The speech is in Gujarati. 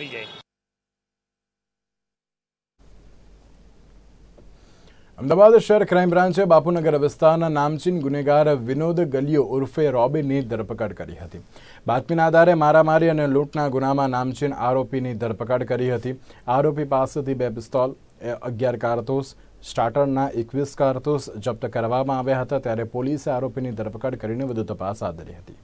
કરી જાય અમદાવાદ શહેર ક્રાઇમ બ્રાન્ચે બાપુનગર વિસ્તારના નામચીન ગુનેગાર વિનોદ ગલિયો ઉર્ફે રોબિનની ધરપકડ કરી હતી બાતમીના આધારે મારામારી અને લૂંટના ગુનામાં નામચીન આરોપીની ધરપકડ કરી હતી આરોપી પાસેથી બે પિસ્તોલ અગિયાર કારતૂસ સ્ટાર્ટરના એકવીસ કારતૂસ જપ્ત કરવામાં આવ્યા હતા ત્યારે પોલીસે આરોપીની ધરપકડ કરીને વધુ તપાસ હાથ ધરી હતી